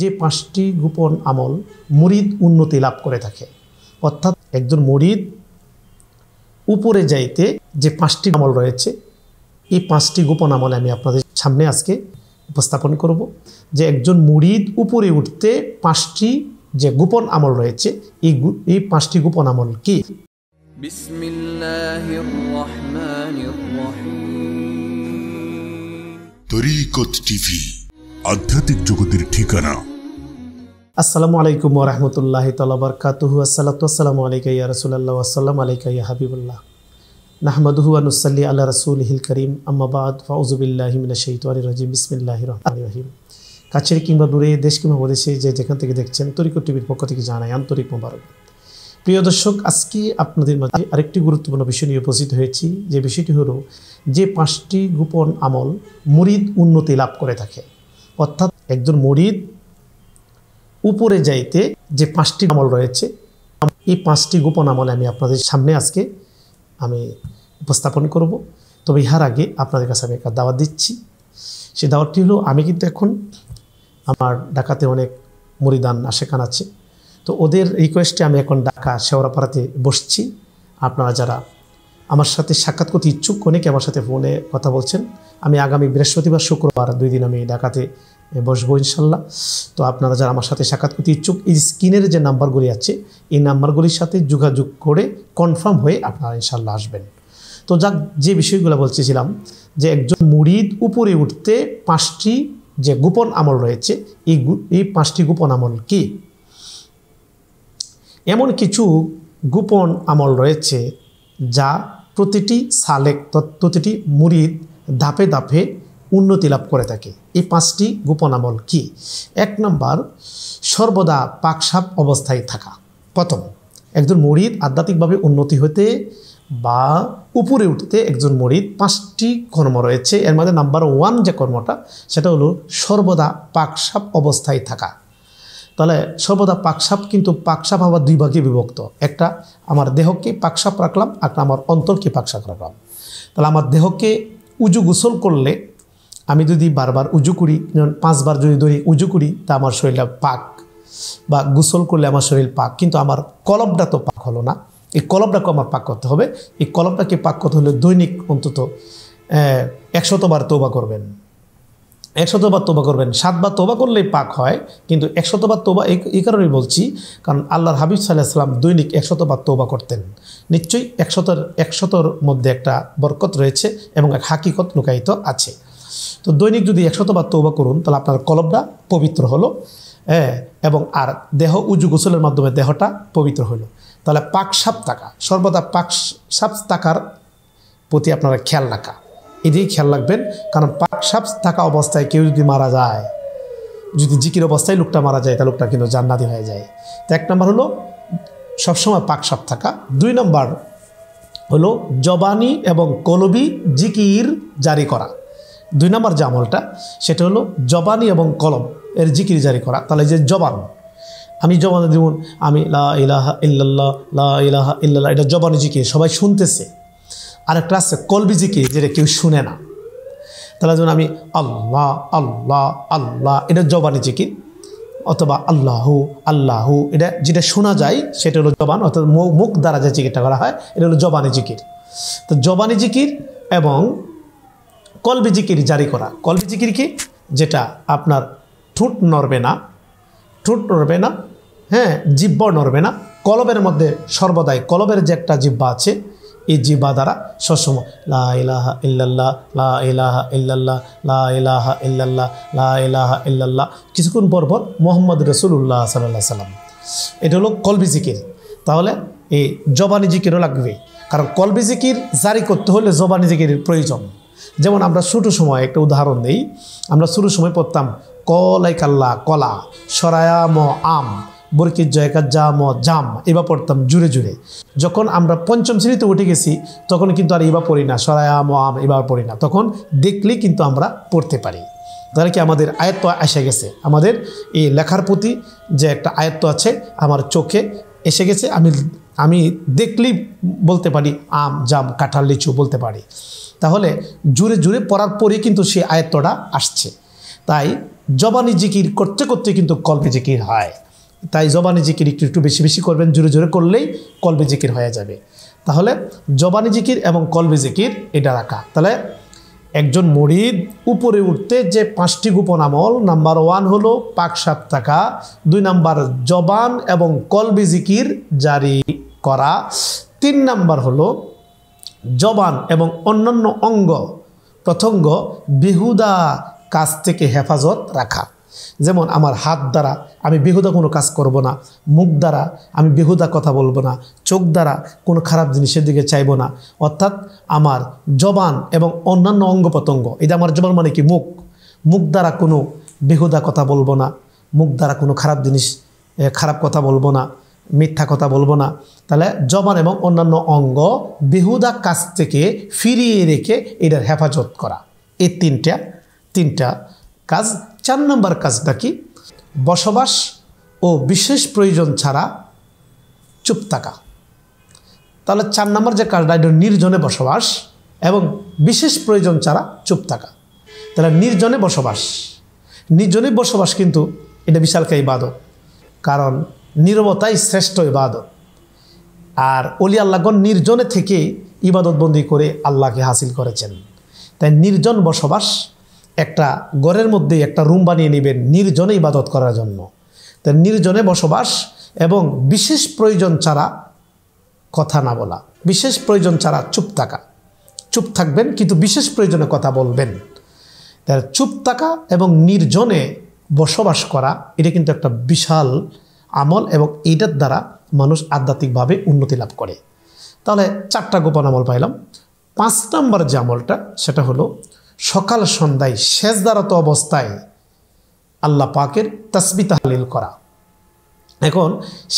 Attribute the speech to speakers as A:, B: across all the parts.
A: যে পাঁচটি গোপন আমল মুরিদ উন্নতি লাভ করে থাকে অর্থাৎ একজন মুরিদ উপরে যাইতে যে পাঁচটি আমল রয়েছে এই পাঁচটি গোপন আমল আমি আপনাদের সামনে আজকে উপস্থাপন করব যে একজন মুরিদ উপরে উঠতে পাঁচটি যে গোপন আমল রয়েছে এই এই পাঁচটি গোপন আমল কি তরিকত টিভি আধ্যাত্মিক জগতের ঠিকানা আসসালামু আলাইকুম ওরহমতুল্লাহ তলাবরকাতুহু আসসালাতাম আলাইকা ইয়া রসুল্লাহ আসসালাম আলাইকা ইয়া হাবিবুল্লাহ নাহমাদুহু আনুসাল্লি আল্লাহ রসুল হিল করিম আম্মাবাদ বিসমিল্লাহির রাহমানির রাহিম কাছের কিংবা দূরে দেশ কিংবা প্রদেশে যে যেখান থেকে দেখছেন তরিকত টিভির পক্ষ থেকে জানাই আন্তরিক মোবারক প্রিয় দর্শক আজকে আপনাদের মাঝে আরেকটি গুরুত্বপূর্ণ বিষয় নিয়ে উপস্থিত হয়েছি যে বিষয়টি হলো যে পাঁচটি গোপন আমল মুরিদ উন্নতি লাভ করে থাকে অর্থাৎ একজন মরিদ উপরে যাইতে যে পাঁচটি আমল রয়েছে এই পাঁচটি গোপন আমলে আমি আপনাদের সামনে আজকে আমি উপস্থাপন করব তবে ইহার আগে আপনাদের কাছে আমি একটা দাওয়াত দিচ্ছি সেই দাওয়াতটি হলো আমি কিন্তু এখন আমার ডাকাতে অনেক মরিদান আশেখান আছে তো ওদের রিকোয়েস্টে আমি এখন ডাকা শেওরাপাড়াতে বসছি আপনারা যারা আমার সাথে সাক্ষাৎ করতে ইচ্ছুক অনেকে আমার সাথে ফোনে কথা বলছেন আমি আগামী বৃহস্পতিবার শুক্রবার দুই দিন আমি ডাকাতে বসবো ইনশাল্লাহ তো আপনারা যারা আমার সাথে সাক্ষাৎ করতে ইচ্ছুক এই স্ক্রিনের যে নাম্বারগুলি আছে এই নাম্বারগুলির সাথে যোগাযোগ করে কনফার্ম হয়ে আপনারা ইনশাল্লাহ আসবেন তো যাক যে বিষয়গুলো বলছিলাম যে একজন মুরিদ উপরে উঠতে পাঁচটি যে গোপন আমল রয়েছে এই এই পাঁচটি গোপন আমল কি এমন কিছু গোপন আমল রয়েছে যা প্রতিটি সালেক প্রতিটি মুরিদ ধাপে ধাপে উন্নতি লাভ করে থাকে এই পাঁচটি গোপন আমল কি এক নম্বর সর্বদা পাকসাপ অবস্থায় থাকা প্রথম একজন মরিদ আধ্যাত্মিকভাবে উন্নতি হতে বা উপরে উঠতে একজন মরিদ পাঁচটি কর্ম রয়েছে এর মধ্যে নাম্বার ওয়ান যে কর্মটা সেটা হলো সর্বদা পাকসাপ অবস্থায় থাকা তাহলে সর্বদা পাকসাপ কিন্তু পাকসাপ আবার দুই ভাগে বিভক্ত একটা আমার দেহকে পাকসাপ রাখলাম একটা আমার অন্তরকে পাকসাপ রাখলাম তাহলে আমার দেহকে উজু গোসল করলে আমি যদি বারবার উজু করি যেমন পাঁচবার যদি ধরি উজু করি তা আমার শরীরটা পাক বা গোসল করলে আমার শরীর পাক কিন্তু আমার কলবটা তো পাক হলো না এই কলবটাকে আমার পাক করতে হবে এই কলবটাকে পাক করতে হলে দৈনিক অন্তত একশতবার তোবা করবেন একশতবার তোবা করবেন সাতবার তোবা করলেই পাক হয় কিন্তু একশতবার তোবা এই কারণেই বলছি কারণ আল্লাহর হাবিব সাল্লাহ দৈনিক একশতবার তোবা করতেন নিশ্চয়ই একশতর একশতর মধ্যে একটা বরকত রয়েছে এবং এক হাকিকত লুকায়িত আছে তো দৈনিক যদি একশতবার তৌবা করুন তাহলে আপনার কলবটা পবিত্র হলো হ্যাঁ এবং আর দেহ উজু গোসলের মাধ্যমে দেহটা পবিত্র হলো তাহলে পাক সাপ টাকা সর্বদা পাক সাপ টাকার প্রতি আপনারা খেয়াল রাখা এদিকে খেয়াল রাখবেন কারণ পাক সাপ থাকা অবস্থায় কেউ যদি মারা যায় যদি জিকির অবস্থায় লোকটা মারা যায় তাহলে লোকটা কিন্তু জান্নাতি হয়ে যায় তো এক নম্বর হলো সবসময় পাক সাপ থাকা দুই নম্বর হলো জবানি এবং কলবি জিকির জারি করা দুই নম্বর যে আমলটা সেটা হলো জবানি এবং কলম এর জিকির জারি করা তাহলে যে জবান আমি জবানে যেমন আমি লা ইলাহা ইল্লাল্লাহ লা ইলাহা ইল্লাল্লাহ এটা জবানি জিকির সবাই শুনতেছে আর একটা আছে কলবি জিকির যেটা কেউ শুনে না তাহলে যেমন আমি আল্লাহ আল্লাহ আল্লাহ এটা জবানি জিকির অথবা আল্লাহ আল্লাহ এটা যেটা শোনা যায় সেটা হলো জবান অর্থাৎ মুখ দ্বারা যে জিকিরটা করা হয় এটা হলো জবানি জিকির তো জবানি জিকির এবং কলবি জিকির জারি করা কলবি জিকির কি যেটা আপনার ঠোঁট নড়বে না ঠোঁট নড়বে না হ্যাঁ জিব্ব নড়বে না কলবের মধ্যে সর্বদাই কলবের যে একটা জিব্বা আছে এই জিব্বা দ্বারা সবসময় লা ইল্লাল্লাহ লা ইলাহা ইল্লাল্লাহ লা ইলাহা ইল্লাল্লাহ লা ইল্লাল্লাহ কিছুক্ষণ পর পর মোহাম্মদ রসুল্লাহ সাল্লাহ সাল্লাম এটা হলো কলবি জিকির তাহলে এই জবানি জিকিরও লাগবে কারণ কলবি জিকির জারি করতে হলে জবানি জিকির প্রয়োজন যেমন আমরা ছোটো সময় একটা উদাহরণ দিই আমরা ছোটো সময় পড়তাম কলাই কাল্লা কলা ম আম বরকি জয়কা ম জাম এবার পড়তাম জুড়ে জুড়ে যখন আমরা পঞ্চম শ্রেণীতে উঠে গেছি তখন কিন্তু আর এবার পড়ি না সরায়া ম আম এবার পড়ি না তখন দেখলে কিন্তু আমরা পড়তে পারি তাহলে কি আমাদের আয়ত্ত এসে গেছে আমাদের এই লেখার প্রতি যে একটা আয়ত্ত আছে আমার চোখে এসে গেছে আমি আমি দেখলেই বলতে পারি আম জাম কাঁঠাল লিচু বলতে পারি তাহলে জুড়ে জুড়ে পড়ার পরে কিন্তু সে আয়ত্তটা আসছে তাই জবানি জিকির করতে করতে কিন্তু কল্পে জিকির হয় তাই জবানি জিকির একটু একটু বেশি বেশি করবেন জোরে জোরে করলেই কলবে জিকির হয়ে যাবে তাহলে জবানি জিকির এবং কলবে জিকির এটা রাখা তাহলে একজন মরিদ উপরে উঠতে যে পাঁচটি গোপন আমল নাম্বার ওয়ান হলো পাক সাত টাকা দুই নাম্বার জবান এবং কলবি জিকির জারি করা তিন নাম্বার হলো জবান এবং অন্যান্য অঙ্গ প্রথঙ্গ বিহুদা কাজ থেকে হেফাজত রাখা যেমন আমার হাত দ্বারা আমি বিহুদা কোনো কাজ করব না মুখ দ্বারা আমি বিহুদা কথা বলবো না চোখ দ্বারা কোনো খারাপ জিনিসের দিকে চাইব না অর্থাৎ আমার জবান এবং অন্যান্য অঙ্গ প্রত্যঙ্গ এটা আমার জবান মানে কি মুখ মুখ দ্বারা কোনো বিহুদা কথা বলবো না মুখ দ্বারা কোনো খারাপ জিনিস খারাপ কথা বলবো না মিথ্যা কথা বলবো না তাহলে জবান এবং অন্যান্য অঙ্গ বেহুদা কাজ থেকে ফিরিয়ে রেখে এটার হেফাজত করা এই তিনটা তিনটা কাজ চার নম্বর কাজটা কি বসবাস ও বিশেষ প্রয়োজন ছাড়া চুপ থাকা তাহলে চার নম্বর যে কাজটা এটা নির্জনে বসবাস এবং বিশেষ প্রয়োজন ছাড়া চুপ থাকা তাহলে নির্জনে বসবাস নির্জনে বসবাস কিন্তু এটা বিশাল একটা ইবাদত কারণ নিরবতাই শ্রেষ্ঠ ইবাদত আর অলি আল্লাহগণ নির্জনে থেকে ইবাদতবন্দি করে আল্লাহকে হাসিল করেছেন তাই নির্জন বসবাস একটা গড়ের মধ্যে একটা রুম বানিয়ে নেবেন নির্জনে ইবাদত করার জন্য তাই নির্জনে বসবাস এবং বিশেষ প্রয়োজন ছাড়া কথা না বলা বিশেষ প্রয়োজন ছাড়া চুপ থাকা চুপ থাকবেন কিন্তু বিশেষ প্রয়োজনে কথা বলবেন তার চুপ থাকা এবং নির্জনে বসবাস করা এটা কিন্তু একটা বিশাল আমল এবং এইটার দ্বারা মানুষ আধ্যাত্মিকভাবে উন্নতি লাভ করে তাহলে চারটা গোপন আমল পাইলাম পাঁচ নম্বর যে আমলটা সেটা হলো সকাল সন্ধ্যায় সেজদারত অবস্থায় আল্লাহ পাকের তসবি তাহলিল করা এখন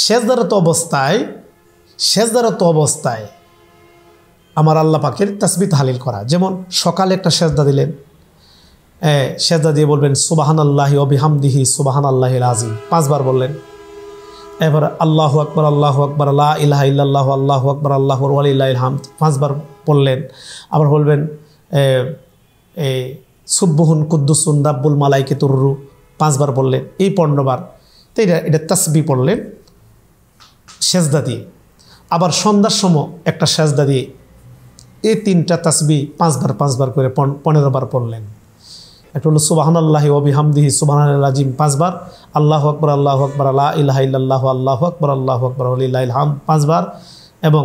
A: সেজদারত অবস্থায় সেজদারত অবস্থায় আমার আল্লাহ পাকের তসবি তাহলিল করা যেমন সকালে একটা সেজদা দিলেন সেজদা দিয়ে বলবেন সুবাহান আল্লাহি অবিহামদিহি সুবাহান আল্লাহ আজিম পাঁচবার বললেন এবার আল্লাহ আকবর আল্লাহ আকবর আল্লাহ ইলাহ ইল্লাহ আল্লাহ আকবর আল্লাহ আলিল্লাহাম পাঁচবার বললেন আবার বলবেন এই সুব্বহুন কুদ্দুসুন রাব্বুল মালাইকে তুর্রু পাঁচবার বললেন এই পণ্যবার তো এটা এটা তাসবি পড়লেন সেজদা দিয়ে আবার সন্ধ্যার সময় একটা সেজদা দিয়ে এই তিনটা তাসবি পাঁচবার পাঁচবার করে পনেরো বার পড়লেন একটা হলো সুবাহান আল্লাহ ওবিহামদিহি সুবাহান রাজিম পাঁচবার আল্লাহ আকবর আল্লাহ আকবর আল্লাহ ইলাহ ইল্লাহ আল্লাহ আকবর আল্লাহ আকবর আল্লাহ হাম পাঁচবার এবং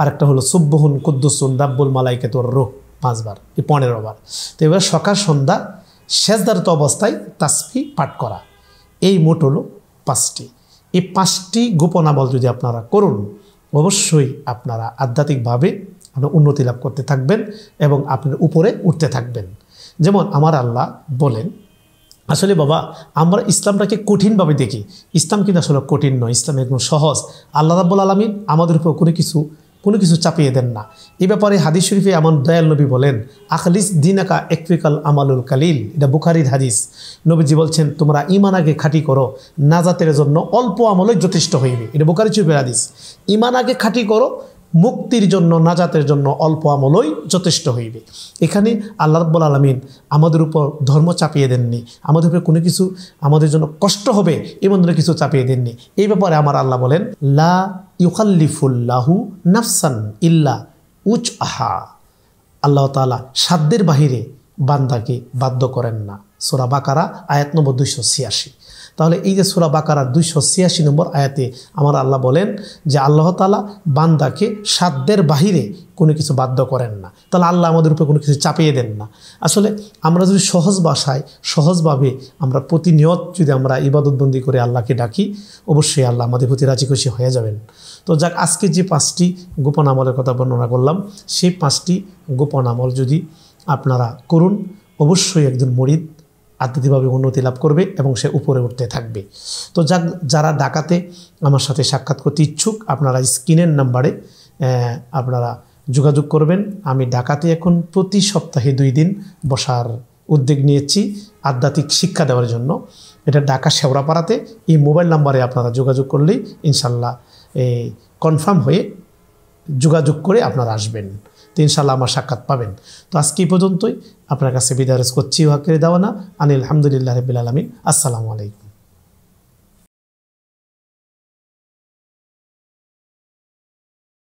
A: আরেকটা হলো সুব্বহুন কুদ্দুসুন রাব্বুল মালাইকেতুর রুহ পাঁচবার এই পনেরো বার তো এবার সকাল সন্ধ্যা শেষদারত অবস্থায় তাসফি পাঠ করা এই মোট হলো পাঁচটি এই পাঁচটি গোপনাবল যদি আপনারা করুন অবশ্যই আপনারা আধ্যাত্মিকভাবে আপনার উন্নতি লাভ করতে থাকবেন এবং আপনার উপরে উঠতে থাকবেন যেমন আমার আল্লাহ বলেন আসলে বাবা আমরা ইসলামটাকে কঠিনভাবে দেখি ইসলাম কিন্তু আসলে কঠিন নয় ইসলাম একদম সহজ আল্লাহ রাবুল আলমিন আমাদের উপর কোনো কিছু কোনো কিছু চাপিয়ে দেন না এ ব্যাপারে হাদিস শরীফে আমার দয়াল নবী বলেন আখলিস দিনাকা একফিকাল আমালুল কালিল এটা বুখারির হাদিস নবীজি বলছেন তোমরা ইমান আগে খাঁটি করো নাজাতের জন্য অল্প আমলে যথেষ্ট হইবে এটা বুখারি শরীফের হাদিস ইমান আগে খাঁটি করো মুক্তির জন্য নাজাতের জন্য অল্প আমলই যথেষ্ট হইবে এখানে আল্লাহ রব্বুল আলমিন আমাদের উপর ধর্ম চাপিয়ে দেননি আমাদের উপরে কোনো কিছু আমাদের জন্য কষ্ট হবে এমন কিছু চাপিয়ে দেননি এই ব্যাপারে আমার আল্লাহ বলেন লা ইউকাল্লিফুল্লাহু নাফসান ইল্লা উচ আহা আল্লাহ তালা সাধ্যের বাহিরে বান্দাকে বাধ্য করেন না সোরা বাকারা আয়াত নম্বর দুইশো ছিয়াশি তাহলে এই যে সুরা বাকারার দুইশো ছিয়াশি নম্বর আয়াতে আমার আল্লাহ বলেন যে আল্লাহ তালা বান্দাকে সাধ্যের বাহিরে কোনো কিছু বাধ্য করেন না তাহলে আল্লাহ আমাদের উপরে কোনো কিছু চাপিয়ে দেন না আসলে আমরা যদি সহজ ভাষায় সহজভাবে আমরা প্রতিনিয়ত যদি আমরা ইবাদতবন্দি করে আল্লাহকে ডাকি অবশ্যই আল্লাহ আমাদের প্রতি রাজি খুশি হয়ে যাবেন তো যাক আজকে যে পাঁচটি গোপন আমলের কথা বর্ণনা করলাম সেই পাঁচটি গোপন আমল যদি আপনারা করুন অবশ্যই একজন মরিদ আধ্যাত্মিকভাবে উন্নতি লাভ করবে এবং সে উপরে উঠতে থাকবে তো যা যারা ডাকাতে আমার সাথে সাক্ষাৎ করতে ইচ্ছুক আপনারা স্ক্রিনের নাম্বারে আপনারা যোগাযোগ করবেন আমি ডাকাতে এখন প্রতি সপ্তাহে দুই দিন বসার উদ্যোগ নিয়েছি আধ্যাত্মিক শিক্ষা দেওয়ার জন্য এটা ডাকা শেওড়াপাড়াতে এই মোবাইল নাম্বারে আপনারা যোগাযোগ করলেই ইনশাল্লাহ এই কনফার্ম হয়ে যোগাযোগ করে আপনারা আসবেন তো আমার সাক্ষাৎ পাবেন তো আজকে এই পর্যন্তই আপনার কাছে বিদারস করছি হাকিরে দেওয়ানা আনিল আলহামদুলিল্লাহ রবিল আলমিন আসসালামু আলাইকুম